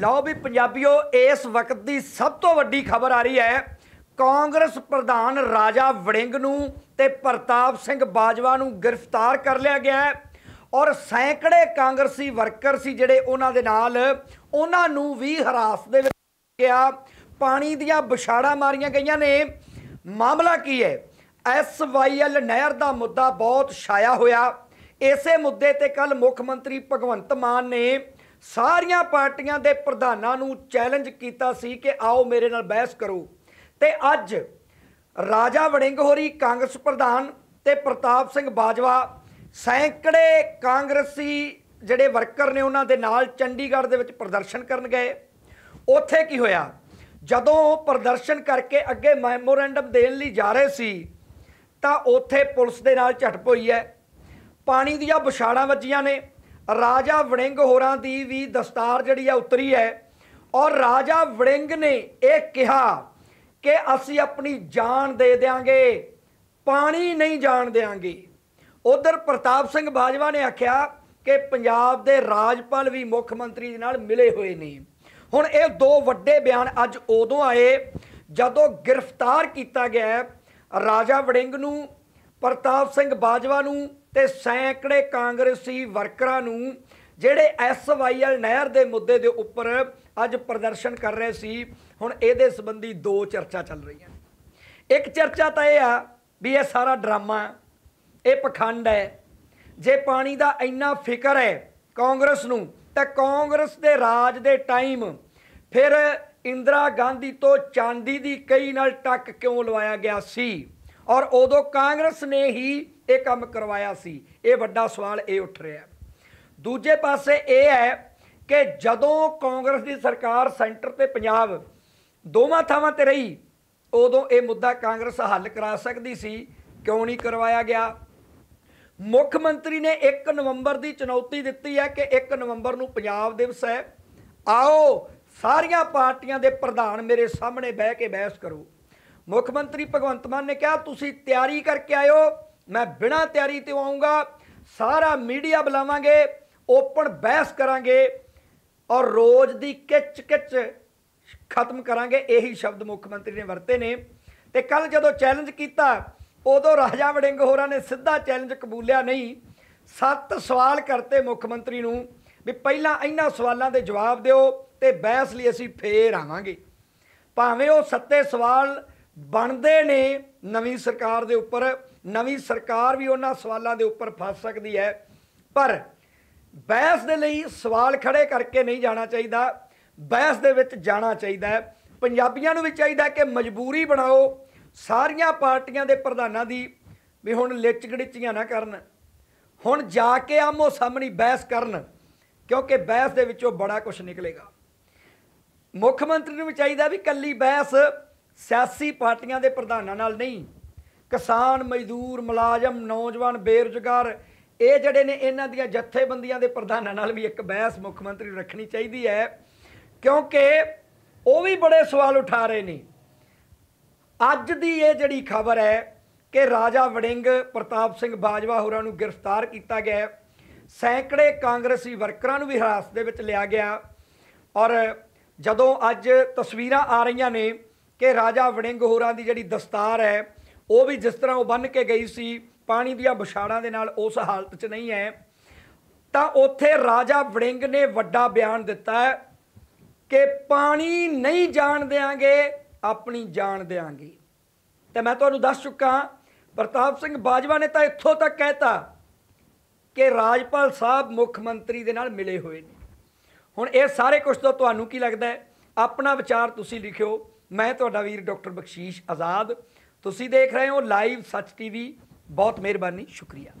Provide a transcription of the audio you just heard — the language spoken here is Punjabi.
ਲਓ ਵੀ ਪੰਜਾਬੀਓ ਇਸ ਵਕਤ ਦੀ ਸਭ ਤੋਂ ਵੱਡੀ ਖਬਰ ਆ ਰਹੀ ਹੈ ਕਾਂਗਰਸ ਪ੍ਰਧਾਨ ਰਾਜਾ ਵੜਿੰਗ ਨੂੰ ਤੇ ਪ੍ਰਤਾਪ ਸਿੰਘ ਬਾਜਵਾ ਨੂੰ ਗ੍ਰਿਫਤਾਰ ਕਰ ਲਿਆ ਗਿਆ ਹੈ ਔਰ ਸੈਂਕੜੇ ਕਾਂਗਰਸੀ ਵਰਕਰ ਸੀ ਜਿਹੜੇ ਉਹਨਾਂ ਦੇ ਨਾਲ ਉਹਨਾਂ ਨੂੰ ਵੀ ਹਰਾਸ ਦੇ ਵਿੱਚ ਗਿਆ ਪਾਣੀ ਦੀਆਂ ਬਿਛਾੜਾ ਮਾਰੀਆਂ ਗਈਆਂ ਨੇ ਮਾਮਲਾ ਕੀ ਹੈ ਐਸਵਾਈਐਲ ਨਹਿਰ ਦਾ ਮੁੱਦਾ ਬਹੁਤ ਛਾਇਆ ਹੋਇਆ ਇਸੇ ਮੁੱਦੇ ਤੇ ਕੱਲ ਮੁੱਖ ਮੰਤਰੀ ਭਗਵੰਤ ਮਾਨ ਨੇ ਸਾਰੀਆਂ ਪਾਰਟੀਆਂ ਦੇ ਪ੍ਰਧਾਨਾਂ ਨੂੰ ਚੈਲੰਜ ਕੀਤਾ ਸੀ ਕਿ ਆਓ ਮੇਰੇ ਨਾਲ ਬਹਿਸ ਕਰੋ ਤੇ ਅੱਜ ਰਾਜਾ ਵੜਿੰਗ ਹੋਰੀ ਕਾਂਗਰਸ ਪ੍ਰਧਾਨ ਤੇ ਪ੍ਰਤਾਪ ਸਿੰਘ ਬਾਜਵਾ ਸੈਂਕੜੇ ਕਾਂਗਰਸੀ ਜਿਹੜੇ ਵਰਕਰ ਨੇ ਉਹਨਾਂ ਦੇ ਨਾਲ ਚੰਡੀਗੜ੍ਹ ਦੇ ਵਿੱਚ ਪ੍ਰਦਰਸ਼ਨ ਕਰਨ ਗਏ ਉੱਥੇ ਕੀ ਹੋਇਆ ਜਦੋਂ ਪ੍ਰਦਰਸ਼ਨ ਕਰਕੇ ਅੱਗੇ ਮੈਮੋਰੈਂਡਮ ਦੇਣ ਲਈ ਜਾ ਰਹੇ ਸੀ ਤਾਂ ਉੱਥੇ ਪੁਲਿਸ ਦੇ ਨਾਲ ਝਟਪ ਹੋਈ ਹੈ ਪਾਣੀ ਦੀਆਂ ਬੁਛਾੜਾਂ ਵੱਜੀਆਂ ਨੇ ਰਾਜਾ ਵੜਿੰਗ ਹੋਰਾਂ ਦੀ ਵੀ ਦਸਤਾਰ ਜਿਹੜੀ ਆ ਉਤਰੀ ਹੈ ਔਰ ਰਾਜਾ ਵੜਿੰਗ ਨੇ ਇਹ ਕਿਹਾ ਕਿ ਅਸੀਂ ਆਪਣੀ ਜਾਨ ਦੇ ਦੇਾਂਗੇ ਪਾਣੀ ਨਹੀਂ ਜਾਣ ਦੇਾਂਗੇ ਉਧਰ ਪ੍ਰਤਾਪ ਸਿੰਘ ਬਾਜਵਾ ਨੇ ਆਖਿਆ ਕਿ ਪੰਜਾਬ ਦੇ ਰਾਜਪਾਲ ਵੀ ਮੁੱਖ ਮੰਤਰੀ ਦੇ ਨਾਲ ਮਿਲੇ ਹੋਏ ਨੇ ਹੁਣ ਇਹ ਦੋ ਵੱਡੇ ਬਿਆਨ ਅੱਜ ਉਦੋਂ ਆਏ ਜਦੋਂ ਗ੍ਰਿਫਤਾਰ ਕੀਤਾ ਗਿਆ ਰਾਜਾ ਵੜਿੰਗ ਨੂੰ ਪ੍ਰਤਾਪ ਸਿੰਘ ਬਾਜਵਾ ਨੂੰ ਤੇ ਸੈਂਕੜੇ ਕਾਂਗਰਸੀ ਵਰਕਰਾਂ ਨੂੰ ਜਿਹੜੇ ਐਸਵਾਈਐਲ ਨਹਿਰ ਦੇ ਮੁੱਦੇ ਦੇ ਉੱਪਰ ਅੱਜ ਪ੍ਰਦਰਸ਼ਨ ਕਰ ਰਹੇ ਸੀ ਹੁਣ ਇਹਦੇ ਸੰਬੰਧੀ ਦੋ ਚਰਚਾ ਚੱਲ ਰਹੀਆਂ ਇੱਕ ਚਰਚਾ ਤਾਂ ਇਹ ਆ ਵੀ ਇਹ ਸਾਰਾ ਡਰਾਮਾ ਇਹ ਪਖੰਡ ਹੈ ਜੇ ਪਾਣੀ ਦਾ ਇੰਨਾ ਫਿਕਰ ਹੈ ਕਾਂਗਰਸ ਨੂੰ ਤਾਂ ਕਾਂਗਰਸ ਦੇ ਰਾਜ ਦੇ ਟਾਈਮ ਫਿਰ ਇੰਦਰਾ ਗਾਂਧੀ ਤੋਂ ਚਾਂਦੀ ਦੀ ਕਈ ਨਾਲ ਟੱਕ ਕਿਉਂ ਲਵਾਇਆ ਗਿਆ ਸੀ ਔਰ ਉਦੋਂ ਕਾਂਗਰਸ ਨੇ ਹੀ ਇਹ ਕੰਮ ਕਰਵਾਇਆ ਸੀ ਇਹ ਵੱਡਾ ਸਵਾਲ ਇਹ ਉੱਠ ਰਿਹਾ ਦੂਜੇ ਪਾਸੇ ਇਹ ਹੈ ਕਿ ਜਦੋਂ ਕਾਂਗਰਸ ਦੀ ਸਰਕਾਰ ਸੈਂਟਰ ਤੇ ਪੰਜਾਬ ਦੋਵਾਂ ਥਾਵਾਂ ਤੇ ਰਹੀ ਉਦੋਂ ਇਹ ਮੁੱਦਾ ਕਾਂਗਰਸ ਹੱਲ ਕਰਾ ਸਕਦੀ ਸੀ ਕਿਉਂ ਨਹੀਂ ਕਰਵਾਇਆ ਗਿਆ ਮੁੱਖ ਮੰਤਰੀ ਨੇ 1 ਨਵੰਬਰ ਦੀ ਚੁਣੌਤੀ ਦਿੱਤੀ ਹੈ ਕਿ 1 ਨਵੰਬਰ ਨੂੰ ਪੰਜਾਬ ਦਿਵਸ ਹੈ ਆਓ ਸਾਰੀਆਂ ਪਾਰਟੀਆਂ ਦੇ ਪ੍ਰਧਾਨ ਮੇਰੇ ਸਾਹਮਣੇ ਬਹਿ ਕੇ ਬਹਿਸ ਕਰੋ ਮੁੱਖ ਮੰਤਰੀ ਭਗਵੰਤ ਮਾਨ ਨੇ ਕਿਹਾ ਤੁਸੀਂ ਤਿਆਰੀ ਕਰਕੇ ਆਇਓ ਮੈਂ ਬਿਨਾਂ ਤਿਆਰੀ ਤੇ ਆਉਂਗਾ ਸਾਰਾ ਮੀਡੀਆ ਬੁਲਾਵਾਂਗੇ ਓਪਨ ਬਹਿਸ ਕਰਾਂਗੇ ਔਰ ਰੋਜ਼ ਦੀ ਕਿਚ ਕਿਚ ਖਤਮ ਕਰਾਂਗੇ ਇਹੀ ਸ਼ਬਦ ਮੁੱਖ ਮੰਤਰੀ ਨੇ ਵਰਤੇ ਨੇ ਤੇ ਕੱਲ ਜਦੋਂ ਚੈਲੰਜ ਕੀਤਾ ਉਦੋਂ ਰਾਜਾ ਵੜਿੰਗ ਹੋਰਾਂ ਨੇ ਸਿੱਧਾ ਚੈਲੰਜ ਕਬੂਲਿਆ ਨਹੀਂ ਸੱਤ ਸਵਾਲ ਕਰਤੇ ਮੁੱਖ ਮੰਤਰੀ ਨੂੰ ਵੀ ਪਹਿਲਾਂ ਇਹਨਾਂ ਸਵਾਲਾਂ ਦੇ ਜਵਾਬ ਦਿਓ ਤੇ ਬਹਿਸ ਲਈ ਅਸੀਂ ਫੇਰ ਆਵਾਂਗੇ ਭਾਵੇਂ ਉਹ ਸੱਤੇ ਸਵਾਲ ਬਣਦੇ ਨੇ ਨਵੀਂ ਸਰਕਾਰ ਦੇ ਉੱਪਰ ਨਵੀਂ ਸਰਕਾਰ ਵੀ ਉਹਨਾਂ ਸਵਾਲਾਂ ਦੇ ਉੱਪਰ ਫਸ ਸਕਦੀ ਹੈ ਪਰ ਬਹਿਸ ਦੇ ਲਈ ਸਵਾਲ ਖੜੇ ਕਰਕੇ ਨਹੀਂ ਜਾਣਾ ਚਾਹੀਦਾ ਬਹਿਸ ਦੇ ਵਿੱਚ ਜਾਣਾ ਚਾਹੀਦਾ ਹੈ ਪੰਜਾਬੀਆਂ ਨੂੰ ਵੀ ਚਾਹੀਦਾ ਕਿ ਮਜਬੂਰੀ ਬਣਾਓ ਸਾਰੀਆਂ ਪਾਰਟੀਆਂ ਦੇ ਪ੍ਰਧਾਨਾਂ ਦੀ ਵੀ ਹੁਣ ਲਿਚਗੜੀਚੀਆਂ ਨਾ ਕਰਨ ਹੁਣ ਜਾ ਕੇ ਆਮੋ ਸਾਹਮਣੀ ਬਹਿਸ ਕਰਨ ਕਿਉਂਕਿ ਬਹਿਸ ਦੇ ਵਿੱਚੋਂ ਬੜਾ ਕੁਝ ਨਿਕਲੇਗਾ ਮੁੱਖ ਮੰਤਰੀ ਨੂੰ ਵੀ ਚਾਹੀਦਾ ਵੀ ਕੱਲੀ ਬਹਿਸ ਸਿਆਸੀ ਪਾਰਟੀਆਂ ਦੇ ਪ੍ਰਧਾਨਾਂ ਨਾਲ ਨਹੀਂ ਕਿਸਾਨ ਮਜ਼ਦੂਰ ਮੁਲਾਜ਼ਮ ਨੌਜਵਾਨ ਬੇਰੁਜ਼ਗਾਰ ਇਹ ਜਿਹੜੇ ਨੇ ਇਹਨਾਂ ਦੀਆਂ ਜਥੇਬੰਦੀਆਂ ਦੇ ਪ੍ਰਧਾਨਾਂ ਨਾਲ ਵੀ ਇੱਕ ਬਹਿਸ ਮੁੱਖ ਮੰਤਰੀ ਰੱਖਣੀ ਚਾਹੀਦੀ ਹੈ ਕਿਉਂਕਿ ਉਹ ਵੀ ਬੜੇ ਸਵਾਲ ਉਠਾ ਰਹੇ ਨੇ ਅੱਜ ਦੀ ਇਹ ਜਿਹੜੀ ਖਬਰ ਹੈ ਕਿ ਰਾਜਾ ਵੜਿੰਗ ਪ੍ਰਤਾਪ ਸਿੰਘ ਬਾਜਵਾ ਹੋਰਾਂ ਨੂੰ ਗ੍ਰਿਫਤਾਰ ਕੀਤਾ ਗਿਆ ਸੈਂਕੜੇ ਕਾਂਗਰਸੀ ਵਰਕਰਾਂ ਨੂੰ ਵੀ ਹਰਾਸਤ ਦੇ ਵਿੱਚ ਲਿਆ ਗਿਆ ਔਰ ਜਦੋਂ ਅੱਜ ਤਸਵੀਰਾਂ ਆ ਰਹੀਆਂ ਨੇ ਕਿ ਰਾਜਾ ਵੜਿੰਗ ਹੋਰਾਂ ਦੀ ਜਿਹੜੀ ਦਸਤਾਰ ਹੈ ਉਹ ਵੀ ਜਿਸ ਤਰ੍ਹਾਂ ਉਹ ਬੰਨ ਕੇ ਗਈ ਸੀ ਪਾਣੀ ਦੀਆਂ ਬਿਛਾੜਾਂ ਦੇ ਨਾਲ ਉਸ ਹਾਲਤ 'ਚ ਨਹੀਂ ਹੈ ਤਾਂ ਉੱਥੇ ਰਾਜਾ ਵੜਿੰਗ ਨੇ ਵੱਡਾ ਬਿਆਨ ਦਿੱਤਾ ਹੈ ਕਿ ਪਾਣੀ ਨਹੀਂ ਜਾਣ ਦੇਾਂਗੇ ਆਪਣੀ ਜਾਨ ਦੇਾਂਗੇ ਤੇ ਮੈਂ ਤੁਹਾਨੂੰ ਦੱਸ ਚੁੱਕਾ ਪ੍ਰਤਾਪ ਸਿੰਘ ਬਾਜਵਾ ਨੇ ਤਾਂ ਇੱਥੋਂ ਤੱਕ ਕਹਿਤਾ ਕਿ ਰਾਜਪਾਲ ਸਾਹਿਬ ਮੁੱਖ ਮੰਤਰੀ ਦੇ ਨਾਲ ਮਿਲੇ ਹੋਏ ਨੇ ਹੁਣ ਇਹ ਸਾਰੇ ਕੁਝ ਤੋਂ ਤੁਹਾਨੂੰ ਕੀ ਲੱਗਦਾ ਹੈ ਆਪਣਾ ਵਿਚਾਰ ਤੁਸੀਂ ਲਿਖਿਓ ਮੈਂ ਤੁਹਾਡਾ ਵੀਰ ਡਾਕਟਰ ਬਖਸ਼ੀਸ਼ ਆਜ਼ਾਦ ਤੁਸੀਂ ਦੇਖ ਰਹੇ ਹੋ ਲਾਈਵ ਸੱਚ ਟੀਵੀ ਬਹੁਤ ਮਿਹਰਬਾਨੀ ਸ਼ੁਕਰੀਆ